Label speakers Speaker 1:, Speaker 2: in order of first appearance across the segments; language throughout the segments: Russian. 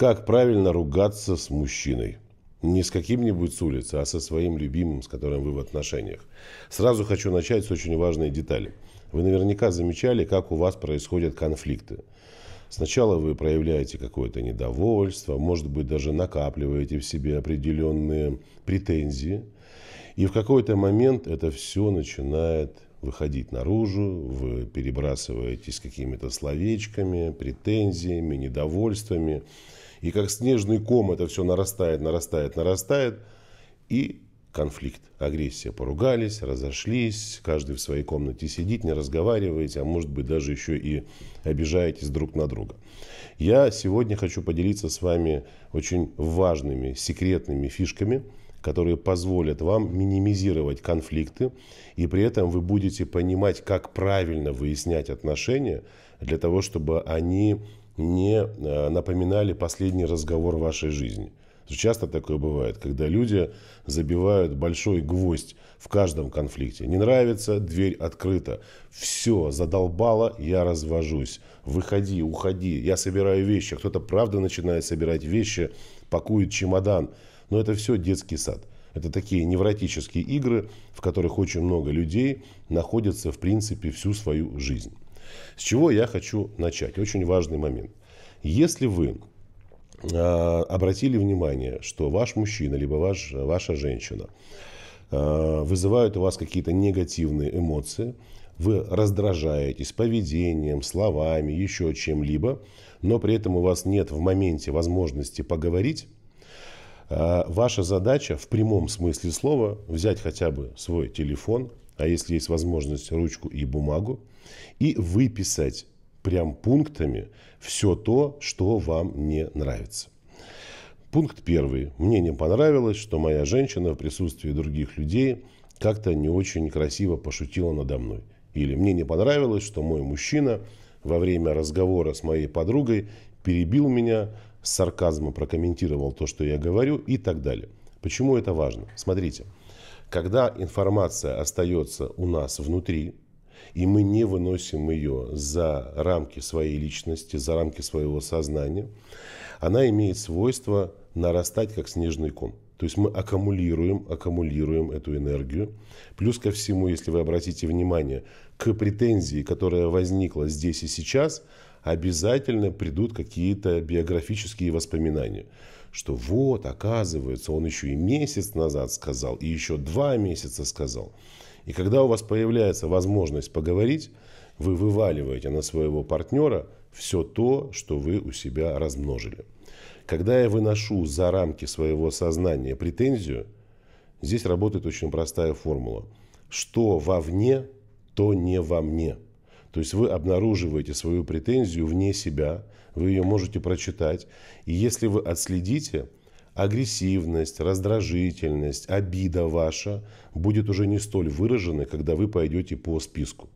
Speaker 1: Как правильно ругаться с мужчиной? Не с каким-нибудь с улицы, а со своим любимым, с которым вы в отношениях. Сразу хочу начать с очень важной детали. Вы наверняка замечали, как у вас происходят конфликты. Сначала вы проявляете какое-то недовольство, может быть, даже накапливаете в себе определенные претензии. И в какой-то момент это все начинает выходить наружу, вы перебрасываетесь какими-то словечками, претензиями, недовольствами. И как снежный ком это все нарастает, нарастает, нарастает. И конфликт, агрессия. Поругались, разошлись, каждый в своей комнате сидит, не разговариваете, а может быть даже еще и обижаетесь друг на друга. Я сегодня хочу поделиться с вами очень важными, секретными фишками, которые позволят вам минимизировать конфликты, и при этом вы будете понимать, как правильно выяснять отношения для того, чтобы они не э, напоминали последний разговор вашей жизни. Часто такое бывает, когда люди забивают большой гвоздь в каждом конфликте. Не нравится, дверь открыта. Все, задолбало, я развожусь. Выходи, уходи, я собираю вещи. Кто-то правда начинает собирать вещи, пакует чемодан. Но это все детский сад. Это такие невротические игры, в которых очень много людей находятся, в принципе, всю свою жизнь. С чего я хочу начать? Очень важный момент. Если вы а, обратили внимание, что ваш мужчина, либо ваш, ваша женщина а, вызывают у вас какие-то негативные эмоции, вы раздражаетесь поведением, словами, еще чем-либо, но при этом у вас нет в моменте возможности поговорить, а, ваша задача в прямом смысле слова взять хотя бы свой телефон, а если есть возможность, ручку и бумагу, и выписать прям пунктами все то, что вам не нравится. Пункт первый. Мне не понравилось, что моя женщина в присутствии других людей как-то не очень красиво пошутила надо мной. Или мне не понравилось, что мой мужчина во время разговора с моей подругой перебил меня, с сарказмом прокомментировал то, что я говорю и так далее. Почему это важно? Смотрите, когда информация остается у нас внутри, и мы не выносим ее за рамки своей личности, за рамки своего сознания, она имеет свойство нарастать как снежный ком. То есть мы аккумулируем, аккумулируем эту энергию. Плюс ко всему, если вы обратите внимание, к претензии, которая возникла здесь и сейчас, обязательно придут какие-то биографические воспоминания. Что вот, оказывается, он еще и месяц назад сказал, и еще два месяца сказал. И когда у вас появляется возможность поговорить, вы вываливаете на своего партнера все то, что вы у себя размножили. Когда я выношу за рамки своего сознания претензию, здесь работает очень простая формула. Что вовне, то не во мне. То есть вы обнаруживаете свою претензию вне себя, вы ее можете прочитать. И если вы отследите, агрессивность, раздражительность, обида ваша будет уже не столь выражена, когда вы пойдете по списку.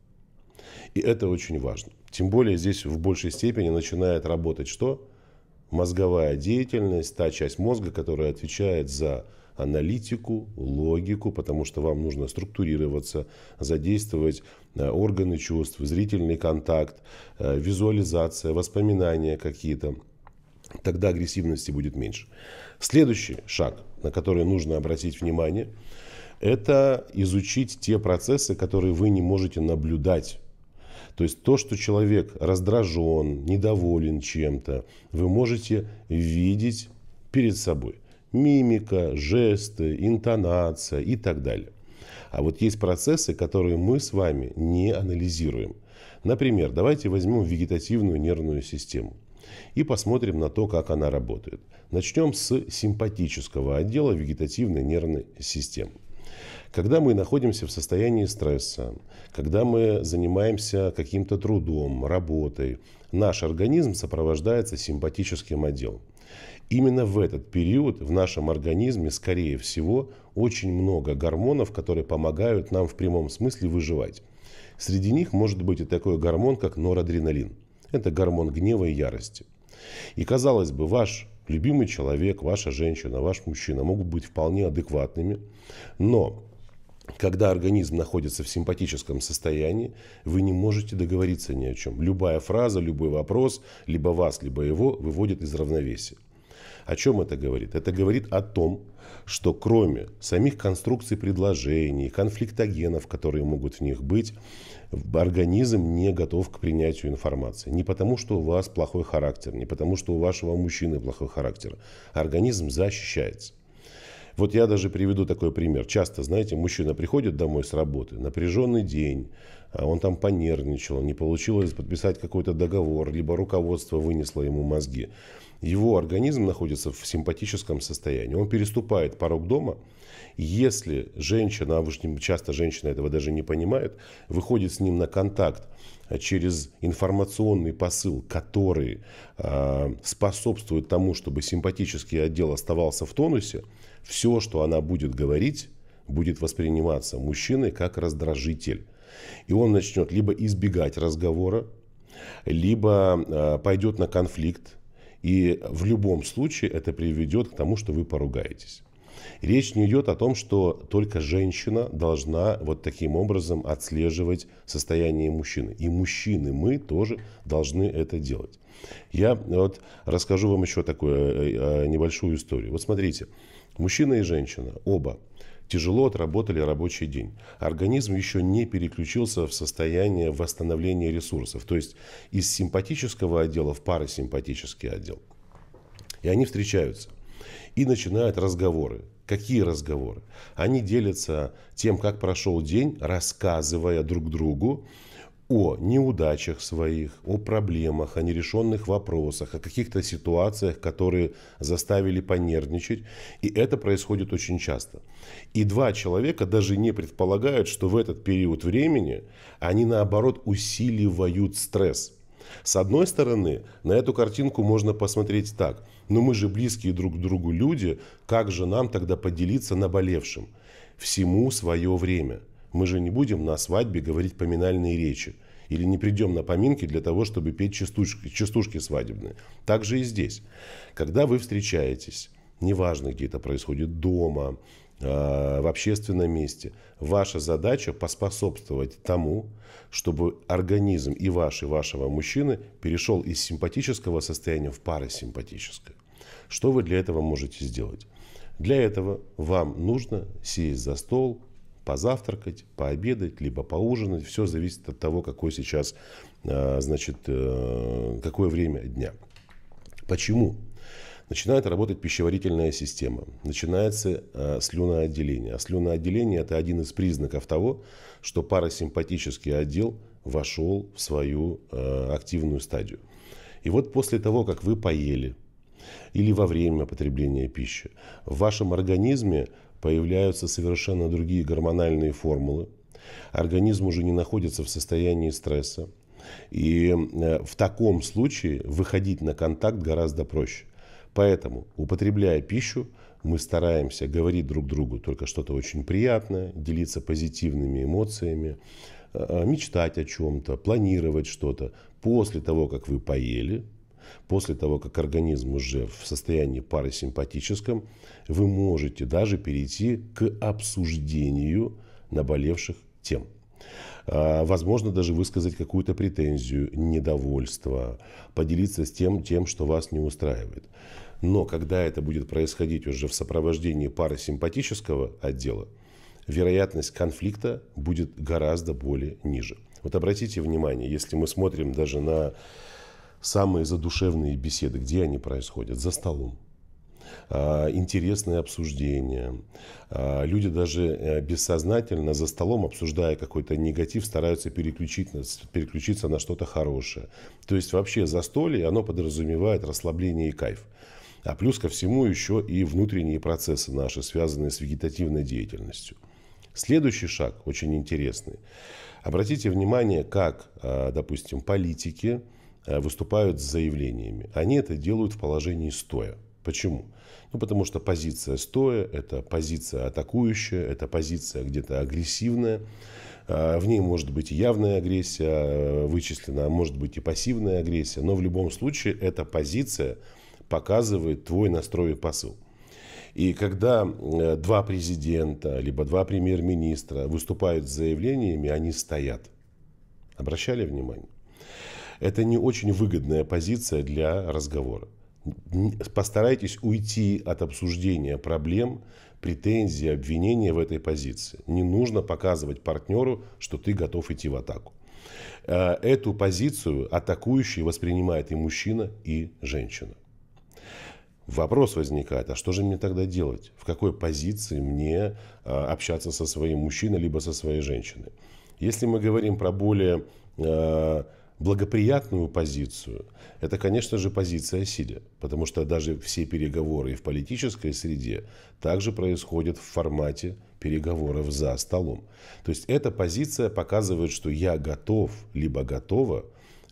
Speaker 1: И это очень важно. Тем более здесь в большей степени начинает работать что? Мозговая деятельность, та часть мозга, которая отвечает за аналитику, логику, потому что вам нужно структурироваться, задействовать э, органы чувств, зрительный контакт, э, визуализация, воспоминания какие-то тогда агрессивности будет меньше. Следующий шаг, на который нужно обратить внимание, это изучить те процессы, которые вы не можете наблюдать. То есть то, что человек раздражен, недоволен чем-то, вы можете видеть перед собой. Мимика, жесты, интонация и так далее. А вот есть процессы, которые мы с вами не анализируем. Например, давайте возьмем вегетативную нервную систему и посмотрим на то, как она работает. Начнем с симпатического отдела вегетативной нервной системы. Когда мы находимся в состоянии стресса, когда мы занимаемся каким-то трудом, работой, наш организм сопровождается симпатическим отделом. Именно в этот период в нашем организме, скорее всего, очень много гормонов, которые помогают нам в прямом смысле выживать. Среди них может быть и такой гормон, как норадреналин – это гормон гнева и ярости. И казалось бы, ваш любимый человек, ваша женщина, ваш мужчина могут быть вполне адекватными, но когда организм находится в симпатическом состоянии, вы не можете договориться ни о чем. Любая фраза, любой вопрос, либо вас, либо его, выводит из равновесия. О чем это говорит? Это говорит о том, что кроме самих конструкций предложений, конфликтогенов, которые могут в них быть, организм не готов к принятию информации. Не потому, что у вас плохой характер, не потому, что у вашего мужчины плохой характер. Организм защищается. Вот я даже приведу такой пример. Часто, знаете, мужчина приходит домой с работы, напряженный день, а он там понервничал, не получилось подписать какой-то договор, либо руководство вынесло ему мозги его организм находится в симпатическом состоянии. Он переступает порог дома. Если женщина, а вы часто женщина этого даже не понимает, выходит с ним на контакт а, через информационный посыл, который э, способствует тому, чтобы симпатический отдел оставался в тонусе, все, что она будет говорить, будет восприниматься мужчиной как раздражитель. И он начнет либо избегать разговора, либо э, а, пойдет на конфликт, и в любом случае это приведет к тому, что вы поругаетесь. Речь не идет о том, что только женщина должна вот таким образом отслеживать состояние мужчины. И мужчины мы тоже должны это делать. Я вот расскажу вам еще такую э, э, небольшую историю. Вот смотрите, мужчина и женщина, оба тяжело отработали рабочий день. Организм еще не переключился в состояние восстановления ресурсов, то есть из симпатического отдела в парасимпатический отдел. И они встречаются. И начинают разговоры. Какие разговоры? Они делятся тем, как прошел день, рассказывая друг другу о неудачах своих, о проблемах, о нерешенных вопросах, о каких-то ситуациях, которые заставили понервничать. И это происходит очень часто. И два человека даже не предполагают, что в этот период времени они наоборот усиливают стресс. С одной стороны, на эту картинку можно посмотреть так. Но «Ну, мы же близкие друг к другу люди, как же нам тогда поделиться наболевшим? Всему свое время – мы же не будем на свадьбе говорить поминальные речи. Или не придем на поминки для того, чтобы петь частушки, частушки свадебные. Так же и здесь. Когда вы встречаетесь, неважно, где это происходит, дома, а, в общественном месте. Ваша задача поспособствовать тому, чтобы организм и ваш, и вашего мужчины перешел из симпатического состояния в парасимпатическое. Что вы для этого можете сделать? Для этого вам нужно сесть за стол, позавтракать, пообедать, либо поужинать. Все зависит от того, какой сейчас, э, значит, э, какое время дня. Почему? Начинает работать пищеварительная система, начинается э, слюноотделение. А слюноотделение – это один из признаков того, что парасимпатический отдел вошел в свою э, активную стадию. И вот после того, как вы поели или во время потребления пищи, в вашем организме появляются совершенно другие гормональные формулы. Организм уже не находится в состоянии стресса. И э, в таком случае выходить на контакт гораздо проще. Поэтому, употребляя пищу, мы стараемся говорить друг другу только что-то очень приятное, делиться позитивными эмоциями, э, э, мечтать о чем-то, планировать что-то. После того, как вы поели, После того, как организм уже в состоянии парасимпатическом, вы можете даже перейти к обсуждению наболевших тем. А, возможно, даже высказать какую-то претензию, недовольство, поделиться с тем, тем, что вас не устраивает. Но когда это будет происходить уже в сопровождении парасимпатического отдела, вероятность конфликта будет гораздо более ниже. Вот обратите внимание, если мы смотрим даже на Самые задушевные беседы, где они происходят? За столом а, интересные обсуждения. А, люди даже э, бессознательно за столом, обсуждая какой-то негатив, стараются переключить, переключиться на что-то хорошее. То есть вообще застолье, оно подразумевает расслабление и кайф. А плюс ко всему еще и внутренние процессы наши, связанные с вегетативной деятельностью. Следующий шаг очень интересный. Обратите внимание, как, а, допустим, политики Э, выступают с заявлениями. Они это делают в положении стоя. Почему? Ну, потому что позиция стоя – это позиция атакующая, это позиция где-то агрессивная. Э, в ней может быть и явная агрессия э, вычислена, а может быть и пассивная агрессия. Но в любом случае эта позиция показывает твой настрой и посыл. И когда два президента, либо два премьер-министра выступают с заявлениями, они стоят. Обращали внимание? Это не очень выгодная позиция для разговора. Постарайтесь уйти от обсуждения проблем, претензий, обвинений в этой позиции. Не нужно показывать партнеру, что ты готов идти в атаку. Э, эту позицию атакующий воспринимает и мужчина, и женщина. Вопрос возникает, а что же мне тогда делать? В какой позиции мне э, общаться со своим мужчиной, либо со своей женщиной? Если мы говорим про более э, благоприятную позицию, это, конечно же, позиция о потому что даже все переговоры в политической среде также происходят в формате переговоров за столом. То есть эта позиция показывает, что я готов, либо готова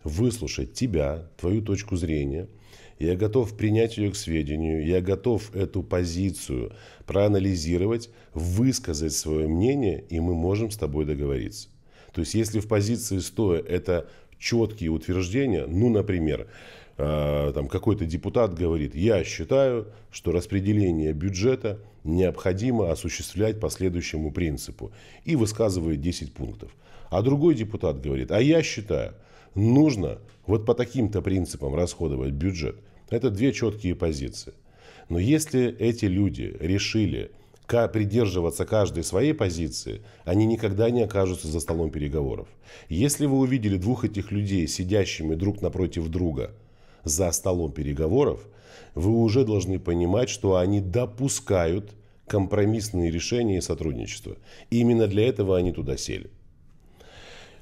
Speaker 1: выслушать тебя, твою точку зрения, я готов принять ее к сведению, я готов эту позицию проанализировать, высказать свое мнение, и мы можем с тобой договориться. То есть если в позиции стоя это четкие утверждения. Ну, например, э, там какой-то депутат говорит, я считаю, что распределение бюджета необходимо осуществлять по следующему принципу. И высказывает 10 пунктов. А другой депутат говорит, а я считаю, нужно вот по таким-то принципам расходовать бюджет. Это две четкие позиции. Но если эти люди решили придерживаться каждой своей позиции, они никогда не окажутся за столом переговоров. Если вы увидели двух этих людей, сидящими друг напротив друга за столом переговоров, вы уже должны понимать, что они допускают компромиссные решения и сотрудничество. И именно для этого они туда сели.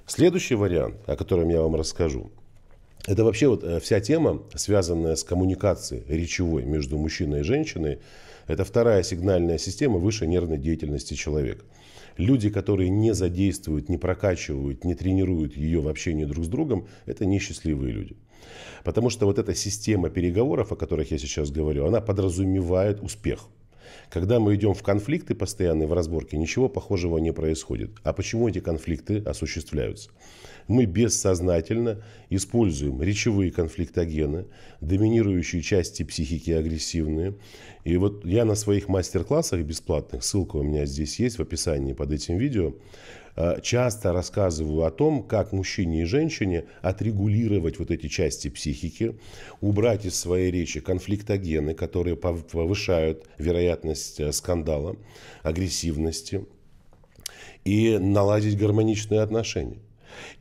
Speaker 1: Следующий вариант, о котором я вам расскажу, это вообще вот э, вся тема, связанная с коммуникацией речевой между мужчиной и женщиной, это вторая сигнальная система высшей нервной деятельности человека. Люди, которые не задействуют, не прокачивают, не тренируют ее в общении друг с другом, это несчастливые люди. Потому что вот эта система переговоров, о которых я сейчас говорю, она подразумевает успех – когда мы идем в конфликты постоянные, в разборки, ничего похожего не происходит. А почему эти конфликты осуществляются? Мы бессознательно используем речевые конфликтогены, доминирующие части психики агрессивные. И вот я на своих мастер-классах бесплатных, ссылка у меня здесь есть в описании под этим видео, Э, часто рассказываю о том, как мужчине и женщине отрегулировать вот эти части психики, убрать из своей речи конфликтогены, которые повышают вероятность э, скандала, агрессивности, и наладить гармоничные отношения.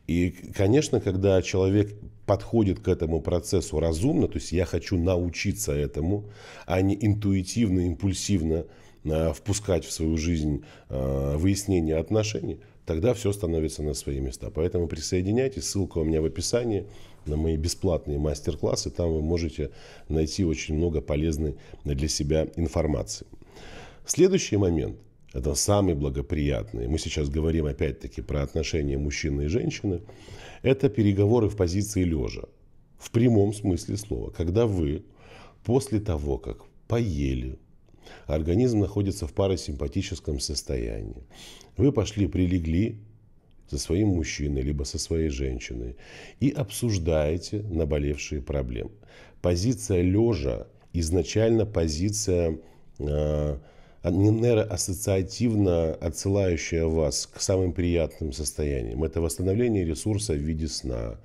Speaker 1: И, конечно, когда человек подходит к этому процессу разумно, то есть я хочу научиться этому, а не интуитивно, импульсивно э, впускать в свою жизнь выяснение отношений, тогда все становится на свои места. Поэтому присоединяйтесь, ссылка у меня в описании на мои бесплатные мастер-классы. Там вы можете найти очень много полезной для себя информации. Следующий момент – это самый благоприятный. Мы сейчас говорим опять-таки про отношения мужчины и женщины. Это переговоры в позиции лежа. В прямом смысле слова. Когда вы после того, как поели, организм находится в парасимпатическом состоянии. Вы пошли, прилегли со своим мужчиной, либо со своей женщиной и обсуждаете наболевшие проблемы. Позиция лежа изначально позиция э, нейроассоциативно отсылающая вас к самым приятным состояниям. Это восстановление ресурса в виде сна,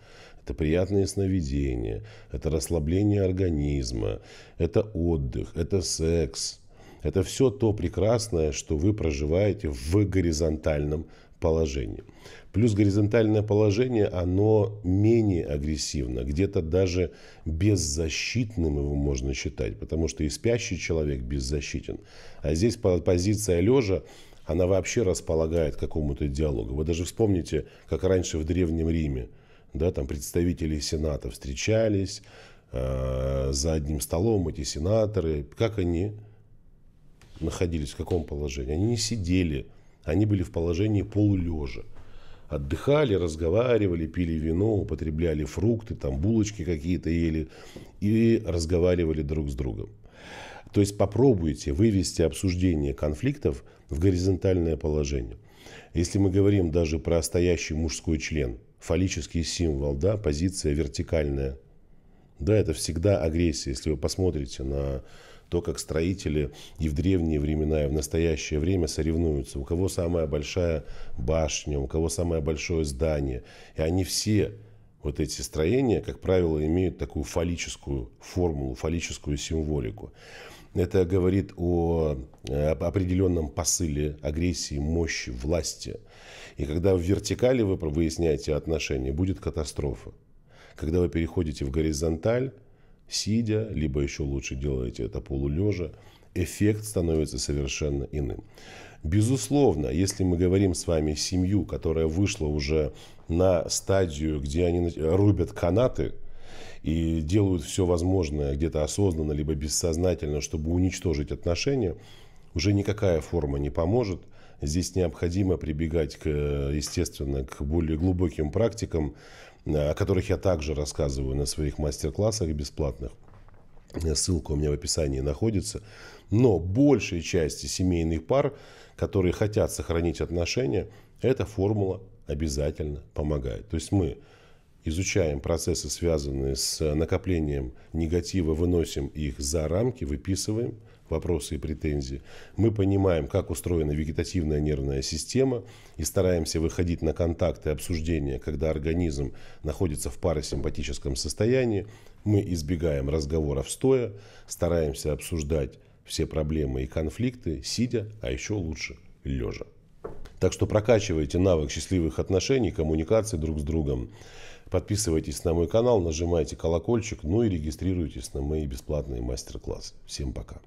Speaker 1: это приятные сновидения, это расслабление организма, это отдых, это секс – это все то прекрасное, что вы проживаете в горизонтальном положении. Плюс горизонтальное положение, оно менее агрессивно, где-то даже беззащитным его можно считать, потому что и спящий человек беззащитен. А здесь позиция лежа, она вообще располагает к какому-то диалогу. Вы даже вспомните, как раньше в Древнем Риме, да, там представители Сената встречались, э, за одним столом эти сенаторы, как они находились, в каком положении. Они не сидели, они были в положении полулежа. Отдыхали, разговаривали, пили вино, употребляли фрукты, там булочки какие-то ели и разговаривали друг с другом. То есть попробуйте вывести обсуждение конфликтов в горизонтальное положение. Если мы говорим даже про стоящий мужской член, фаллический символ, да, позиция вертикальная. Да, это всегда агрессия. Если вы посмотрите на то, как строители и в древние времена, и в настоящее время соревнуются. У кого самая большая башня, у кого самое большое здание. И они все вот эти строения, как правило, имеют такую фаллическую формулу, фаллическую символику. Это говорит о э, об определенном посыле агрессии, мощи, власти. И когда в вертикали вы выясняете отношения, будет катастрофа. Когда вы переходите в горизонталь, сидя, либо еще лучше делаете это полулежа, эффект становится совершенно иным. Безусловно, если мы говорим с вами семью, которая вышла уже на стадию, где они рубят канаты, и делают все возможное где-то осознанно, либо бессознательно, чтобы уничтожить отношения, уже никакая форма не поможет. Здесь необходимо прибегать, к, э, естественно, к более глубоким практикам, Э, о которых я также рассказываю на своих мастер-классах бесплатных. Э, ссылка у меня в описании находится. Но большей части семейных пар, которые хотят сохранить отношения, эта формула обязательно помогает. То есть мы изучаем процессы, связанные с накоплением негатива, выносим их за рамки, выписываем вопросы и претензии. Мы понимаем, как устроена вегетативная нервная система и стараемся выходить на контакты и обсуждения, когда организм находится в парасимпатическом состоянии. Мы избегаем разговоров стоя, стараемся обсуждать все проблемы и конфликты, сидя, а еще лучше лежа. Так что прокачивайте навык счастливых отношений, коммуникации друг с другом. Подписывайтесь на мой канал, нажимайте колокольчик, ну и регистрируйтесь на мои бесплатные мастер-классы. Всем пока!